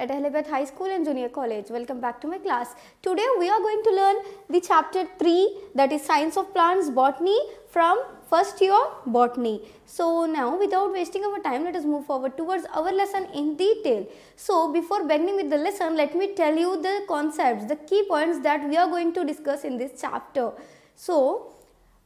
at Helibet High School and Junior College. Welcome back to my class. Today we are going to learn the chapter 3 that is Science of Plants Botany from first year botany. So now without wasting our time let us move forward towards our lesson in detail. So before beginning with the lesson let me tell you the concepts, the key points that we are going to discuss in this chapter. So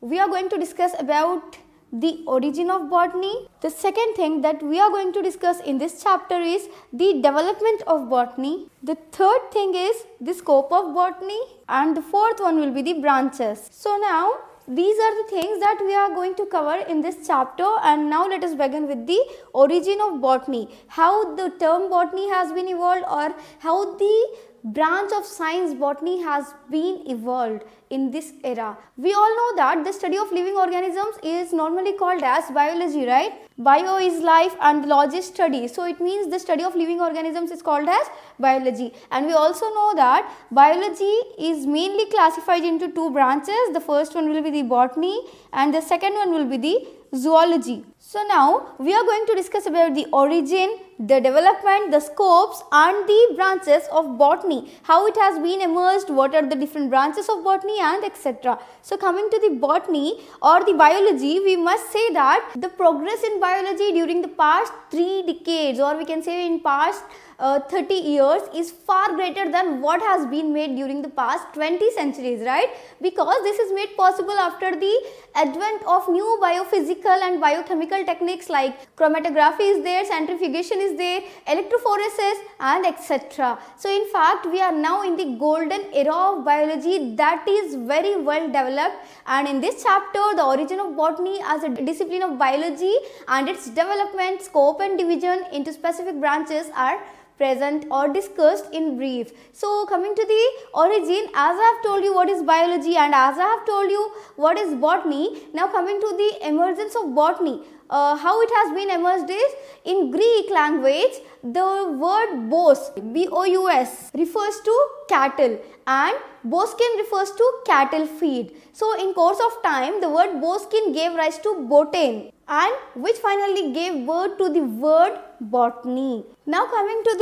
we are going to discuss about the origin of botany. The second thing that we are going to discuss in this chapter is the development of botany. The third thing is the scope of botany and the fourth one will be the branches. So now these are the things that we are going to cover in this chapter and now let us begin with the origin of botany how the term botany has been evolved or how the branch of science botany has been evolved in this era. We all know that the study of living organisms is normally called as biology, right? Bio is life and logy study. So it means the study of living organisms is called as biology. And we also know that biology is mainly classified into two branches. The first one will be the botany and the second one will be the zoology. So now we are going to discuss about the origin, the development, the scopes and the branches of botany, how it has been emerged, what are the different branches of botany and etc. So coming to the botany or the biology, we must say that the progress in biology during the past three decades or we can say in past uh, 30 years is far greater than what has been made during the past 20 centuries, right? Because this is made possible after the advent of new biophysical and biochemical techniques like chromatography is there, centrifugation is there, electrophoresis and etc. So, in fact, we are now in the golden era of biology that is very well developed and in this chapter, the origin of botany as a discipline of biology and its development, scope and division into specific branches are present or discussed in brief. So coming to the origin, as I have told you what is biology and as I have told you what is botany, now coming to the emergence of botany, uh, how it has been emerged is in Greek language the word bos, B-O-U-S refers to cattle and boskin refers to cattle feed. So in course of time the word boskin gave rise to botane and which finally gave birth to the word botany. Now coming to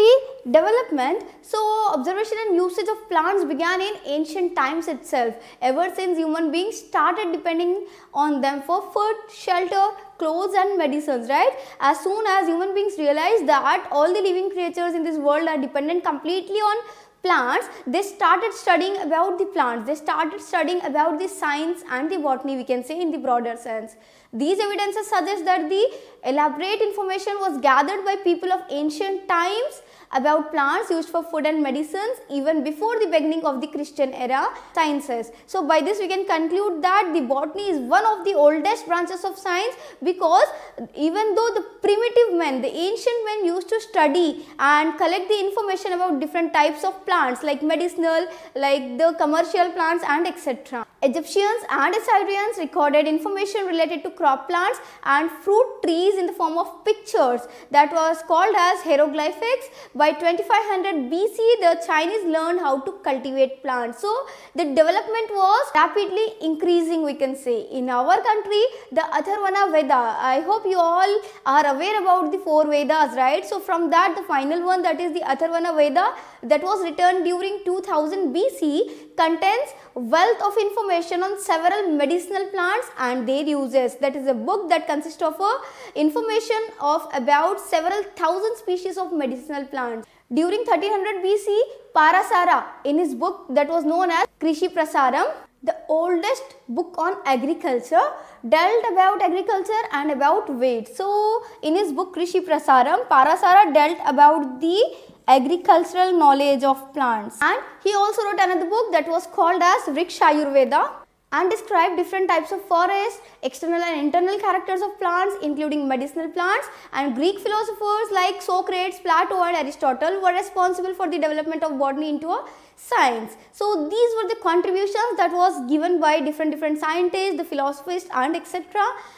the development, so observation and usage of plants began in ancient times itself ever since human beings started depending on them for food, shelter, clothes and medicines, right? As soon as human beings realized that all the living creatures in this world are dependent completely on plants, they started studying about the plants, they started studying about the science and the botany we can say in the broader sense. These evidences suggest that the elaborate information was gathered by people of ancient times about plants used for food and medicines even before the beginning of the Christian era sciences. So by this we can conclude that the botany is one of the oldest branches of science because even though the primitive men, the ancient men used to study and collect the information about different types of plants plants like medicinal, like the commercial plants and etc. Egyptians and Assyrians recorded information related to crop plants and fruit trees in the form of pictures that was called as hieroglyphics. By 2500 BC, the Chinese learned how to cultivate plants. So, the development was rapidly increasing we can say. In our country, the Atharvana Veda, I hope you all are aware about the four Vedas, right? So, from that the final one that is the Atharvana Veda that was written during 2000 BC contains wealth of information on several medicinal plants and their uses. That is a book that consists of information of about several thousand species of medicinal plants. During 1300 BC, Parasara in his book that was known as Krishi Prasaram, the oldest book on agriculture, dealt about agriculture and about weight. So, in his book Krishi Prasaram, Parasara dealt about the agricultural knowledge of plants. And he also wrote another book that was called as Vrikshayurveda and described different types of forests, external and internal characters of plants including medicinal plants and Greek philosophers like Socrates, Plato and Aristotle were responsible for the development of botany into a science. So these were the contributions that was given by different different scientists, the philosophers and etc.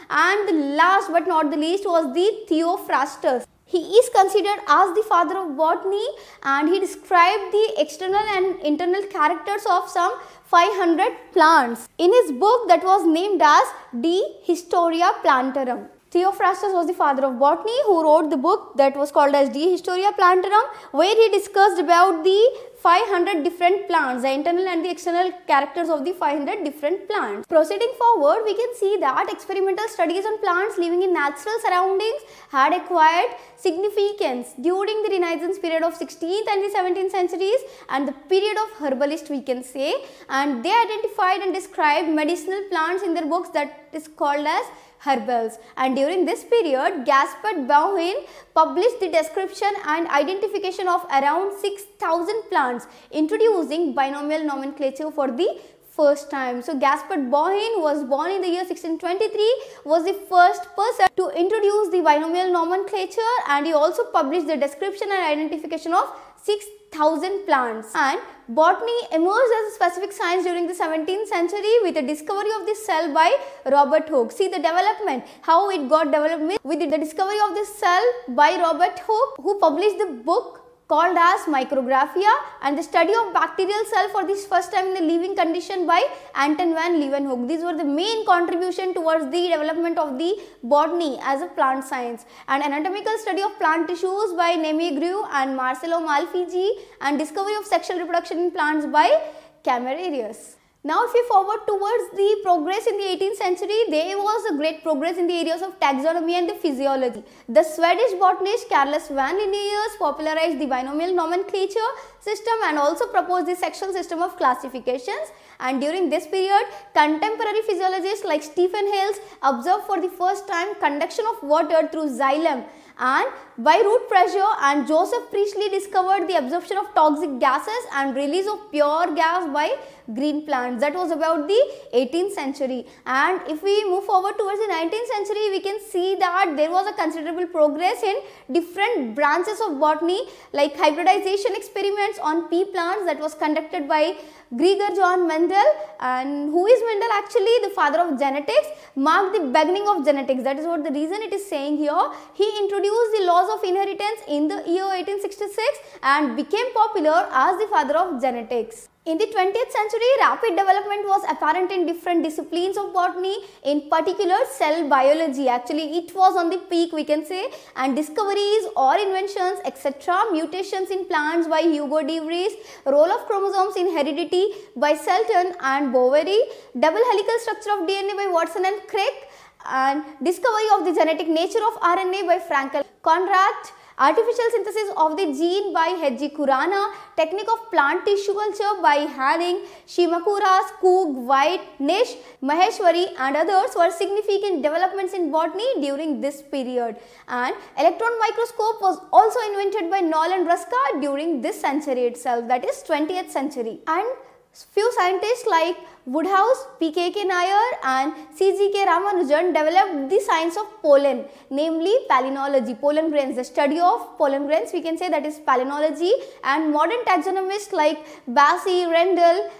And the last but not the least was the Theophrastus he is considered as the father of botany and he described the external and internal characters of some 500 plants in his book that was named as De Historia Plantarum. Theophrastus was the father of botany who wrote the book that was called as De Historia Plantarum where he discussed about the 500 different plants, the internal and the external characters of the 500 different plants. Proceeding forward, we can see that experimental studies on plants living in natural surroundings had acquired significance during the Renaissance period of 16th and the 17th centuries and the period of herbalist we can say and they identified and described medicinal plants in their books that is called as herbals. And during this period, Gaspard Bauhin published the description and identification of around 6000 plants, introducing binomial nomenclature for the first time. So Gaspard Bauhin was born in the year 1623, was the first person to introduce the binomial nomenclature and he also published the description and identification of 6000 thousand plants. And botany emerged as a specific science during the 17th century with the discovery of the cell by Robert Hooke. See the development, how it got developed with the discovery of the cell by Robert Hooke who published the book called as micrographia and the study of bacterial cell for this first time in the living condition by Anton van Leeuwenhoek. These were the main contribution towards the development of the botany as a plant science and anatomical study of plant tissues by Neme Grew and Marcelo Malfigi and discovery of sexual reproduction in plants by Camerarius. Now if we forward towards the progress in the 18th century, there was a great progress in the areas of taxonomy and the physiology. The Swedish botanist Carlos van Linnaeus popularized the binomial nomenclature system and also proposed the sexual system of classifications. And during this period, contemporary physiologists like Stephen Hales observed for the first time conduction of water through xylem and by root pressure and Joseph Priestley discovered the absorption of toxic gases and release of pure gas by green plants. That was about the 18th century. And if we move forward towards the 19th century, we can see that there was a considerable progress in different branches of botany like hybridization experiments on pea plants that was conducted by Grieger John Mendel and who is Mendel actually the father of genetics marked the beginning of genetics that is what the reason it is saying here he introduced the laws laws of inheritance in the year 1866 and became popular as the father of genetics. In the 20th century, rapid development was apparent in different disciplines of botany, in particular cell biology. Actually, it was on the peak we can say and discoveries or inventions etc. Mutations in plants by Hugo de Vries, role of chromosomes in heredity by Selton and Boveri, double helical structure of DNA by Watson and Crick and discovery of the genetic nature of RNA by Frankel Contract artificial synthesis of the gene by Heiji Kurana, technique of plant tissue culture by Haring, Shimakura, Kug, White, Nish, Maheshwari and others were significant developments in botany during this period. And electron microscope was also invented by Noll and Ruska during this century itself that is 20th century. And Few scientists like Woodhouse, P.K.K. Nair and C.G.K. Ramanujan developed the science of pollen, namely palynology, pollen grains, the study of pollen grains, we can say that is palynology and modern taxonomists like Bassi, Rendell,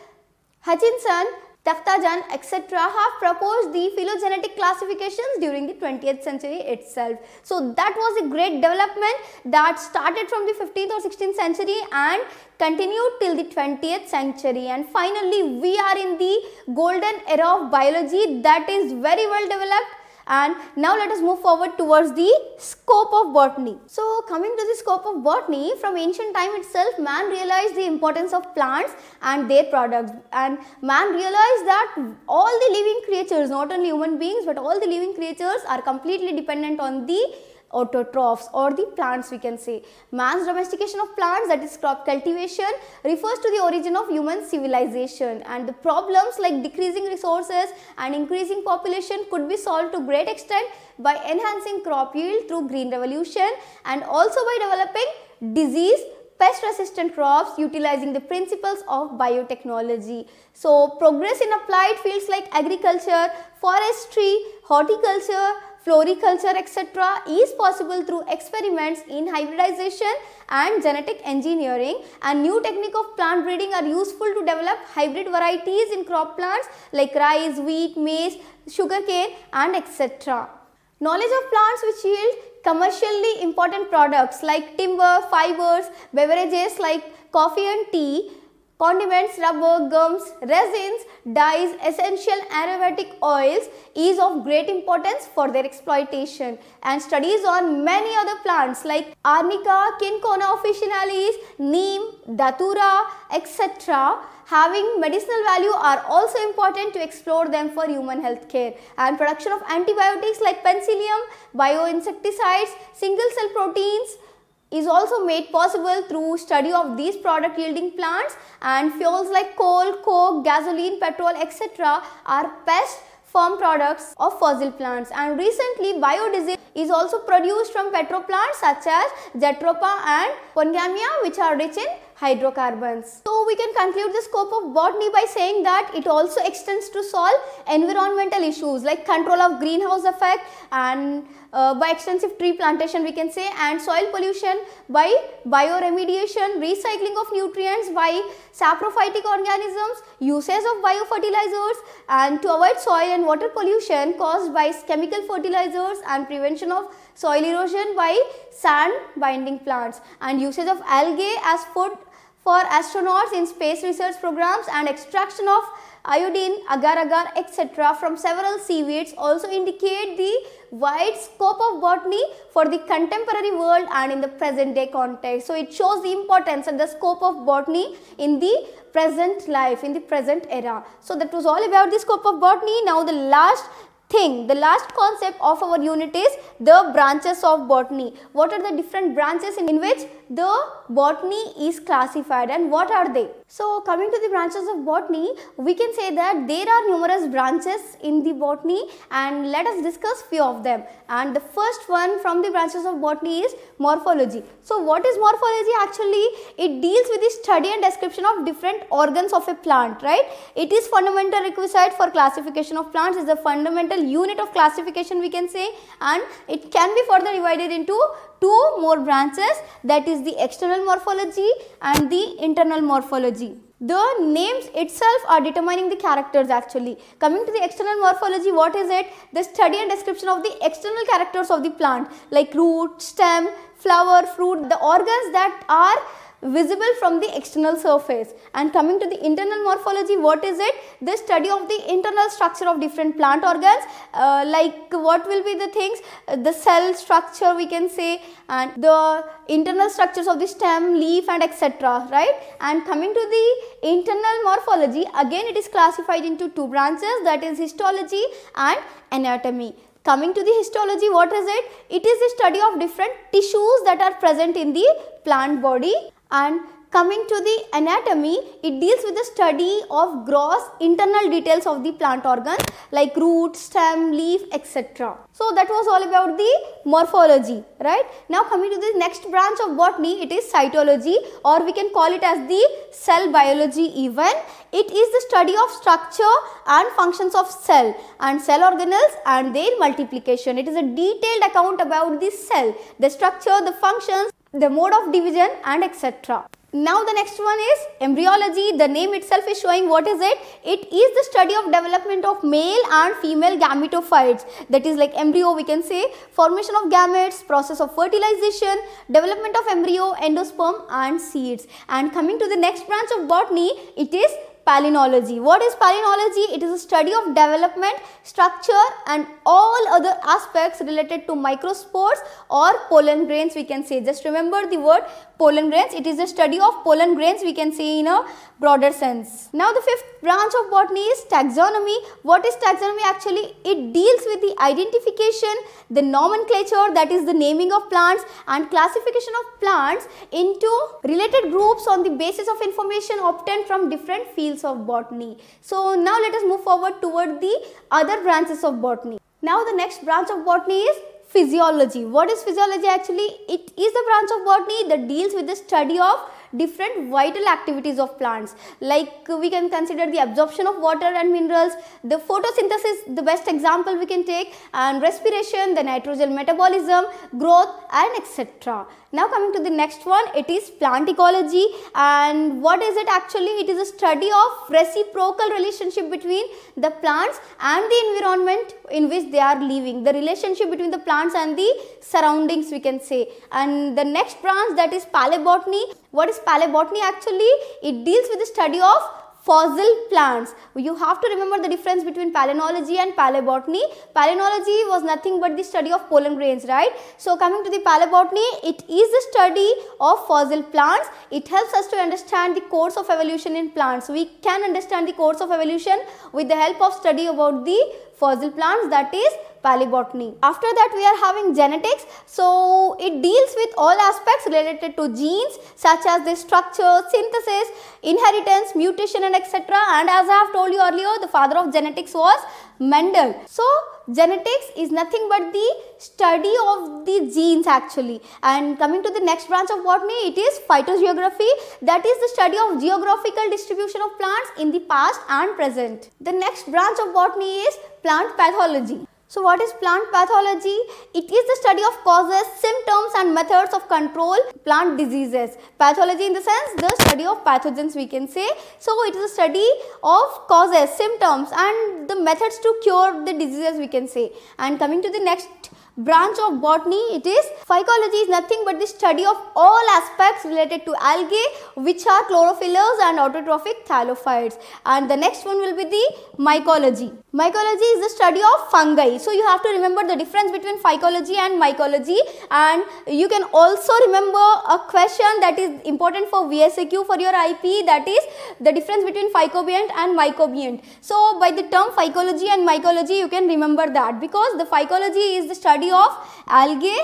Hutchinson Taftajan etc. have proposed the phylogenetic classifications during the 20th century itself. So that was a great development that started from the 15th or 16th century and continued till the 20th century and finally we are in the golden era of biology that is very well developed and now let us move forward towards the scope of botany. So coming to the scope of botany, from ancient time itself, man realized the importance of plants and their products. And man realized that all the living creatures, not only human beings, but all the living creatures are completely dependent on the autotrophs or the plants we can say. Man's domestication of plants that is crop cultivation refers to the origin of human civilization and the problems like decreasing resources and increasing population could be solved to great extent by enhancing crop yield through green revolution and also by developing disease pest resistant crops utilizing the principles of biotechnology. So progress in applied fields like agriculture, forestry, horticulture, floriculture etc. is possible through experiments in hybridization and genetic engineering and new technique of plant breeding are useful to develop hybrid varieties in crop plants like rice, wheat, maize, sugarcane and etc. Knowledge of plants which yield commercially important products like timber, fibers, beverages like coffee and tea condiments, rubber, gums, resins, dyes, essential aromatic oils is of great importance for their exploitation and studies on many other plants like arnica, quincona officinalis, neem, datura, etc. having medicinal value are also important to explore them for human health care and production of antibiotics like penicillium, bioinsecticides, single cell proteins, is also made possible through study of these product yielding plants and fuels like coal, coke, gasoline, petrol etc. are pest form products of fossil plants and recently biodiesel is also produced from petro plants such as Zetropa and Pongamia which are rich in hydrocarbons. So we can conclude the scope of botany by saying that it also extends to solve environmental issues like control of greenhouse effect and uh, by extensive tree plantation we can say and soil pollution by bioremediation, recycling of nutrients by saprophytic organisms, usage of biofertilizers and to avoid soil and water pollution caused by chemical fertilizers and prevention of soil erosion by sand binding plants and usage of algae as food for astronauts in space research programs and extraction of iodine, agar-agar etc. from several seaweeds also indicate the wide scope of botany for the contemporary world and in the present day context. So it shows the importance and the scope of botany in the present life, in the present era. So that was all about the scope of botany. Now the last thing, the last concept of our unit is the branches of botany. What are the different branches in which the botany is classified and what are they? So coming to the branches of botany, we can say that there are numerous branches in the botany and let us discuss few of them. And the first one from the branches of botany is morphology. So what is morphology actually? It deals with the study and description of different organs of a plant, right? It is fundamental requisite for classification of plants is a fundamental unit of classification we can say and it can be further divided into two more branches that is is the external morphology and the internal morphology. The names itself are determining the characters actually. Coming to the external morphology, what is it? The study and description of the external characters of the plant like root, stem, flower, fruit, the organs that are visible from the external surface. And coming to the internal morphology, what is it? The study of the internal structure of different plant organs, uh, like what will be the things? Uh, the cell structure we can say and the internal structures of the stem, leaf and etc. Right? And coming to the internal morphology, again it is classified into two branches that is histology and anatomy. Coming to the histology, what is it? It is the study of different tissues that are present in the plant body and coming to the anatomy it deals with the study of gross internal details of the plant organs like root stem leaf etc so that was all about the morphology right now coming to the next branch of botany it is cytology or we can call it as the cell biology even it is the study of structure and functions of cell and cell organelles and their multiplication it is a detailed account about the cell the structure the functions the mode of division and etc. Now the next one is embryology. The name itself is showing what is it? It is the study of development of male and female gametophytes. That is like embryo we can say. Formation of gametes, process of fertilization, development of embryo, endosperm and seeds. And coming to the next branch of botany, it is Palynology. What is palynology? It is a study of development, structure and all other aspects related to microspores or pollen grains we can say. Just remember the word pollen grains. It is the study of pollen grains we can say in a broader sense. Now the fifth branch of botany is taxonomy. What is taxonomy actually? It deals with the identification, the nomenclature that is the naming of plants and classification of plants into related groups on the basis of information obtained from different fields of botany. So now let us move forward toward the other branches of botany. Now the next branch of botany is physiology. What is physiology actually? It is the branch of botany that deals with the study of different vital activities of plants like we can consider the absorption of water and minerals, the photosynthesis the best example we can take and respiration, the nitrogen metabolism, growth and etc. Now coming to the next one, it is plant ecology and what is it actually? It is a study of reciprocal relationship between the plants and the environment in which they are living. The relationship between the plants and the surroundings we can say. And the next branch that is paleobotany. What is paleobotany actually? It deals with the study of fossil plants. You have to remember the difference between palynology and paleobotany. Palynology was nothing but the study of pollen grains, right? So coming to the paleobotany, it is the study of fossil plants. It helps us to understand the course of evolution in plants. We can understand the course of evolution with the help of study about the fossil plants that is palibotany. After that we are having genetics. So it deals with all aspects related to genes such as the structure, synthesis, inheritance, mutation and etc. And as I have told you earlier the father of genetics was Mendel. So genetics is nothing but the study of the genes actually and coming to the next branch of botany it is phytogeography that is the study of geographical distribution of plants in the past and present. The next branch of botany is plant pathology. So what is plant pathology? It is the study of causes, symptoms and methods of control plant diseases. Pathology in the sense the study of pathogens we can say. So it is a study of causes, symptoms and the methods to cure the diseases we can say. And coming to the next branch of botany it is phycology is nothing but the study of all aspects related to algae which are chlorophyllers and autotrophic thallophytes and the next one will be the mycology mycology is the study of fungi so you have to remember the difference between phycology and mycology and you can also remember a question that is important for vsaq for your ip that is the difference between phycobiont and mycobiont so by the term phycology and mycology you can remember that because the phycology is the study study of algae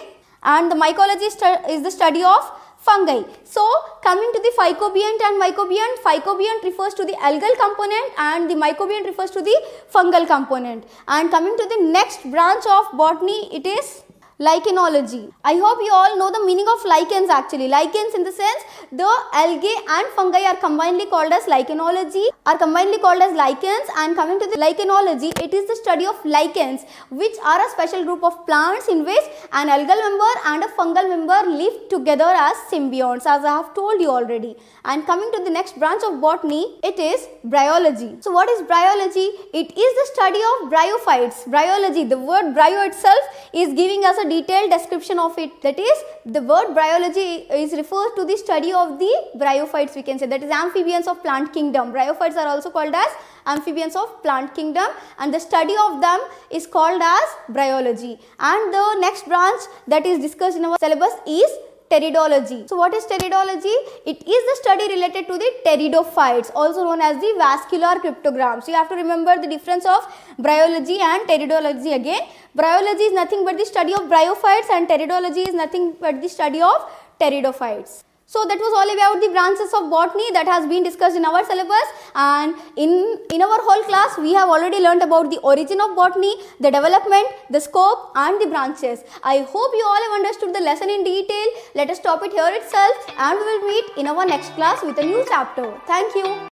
and the mycology is the study of fungi. So coming to the phycobiont and mycobiont, phycobiont refers to the algal component and the mycobiont refers to the fungal component. And coming to the next branch of botany, it is Lichenology. I hope you all know the meaning of lichens actually. Lichens in the sense the algae and fungi are combinedly called as lichenology are combinedly called as lichens and coming to the lichenology it is the study of lichens which are a special group of plants in which an algal member and a fungal member live together as symbionts as I have told you already. And coming to the next branch of botany it is bryology. So what is bryology? It is the study of bryophytes. Bryology the word bryo itself is giving us a detailed description of it. That is, the word bryology is refers to the study of the bryophytes we can say. That is amphibians of plant kingdom. Bryophytes are also called as amphibians of plant kingdom and the study of them is called as bryology. And the next branch that is discussed in our syllabus is pteridology. So what is pteridology? It is the study related to the pteridophytes also known as the vascular cryptograms. So you have to remember the difference of bryology and pteridology again. Bryology is nothing but the study of bryophytes and pteridology is nothing but the study of pteridophytes. So that was all about the branches of botany that has been discussed in our syllabus and in, in our whole class we have already learnt about the origin of botany, the development, the scope and the branches. I hope you all have understood the lesson in detail. Let us stop it here itself and we will meet in our next class with a new chapter. Thank you.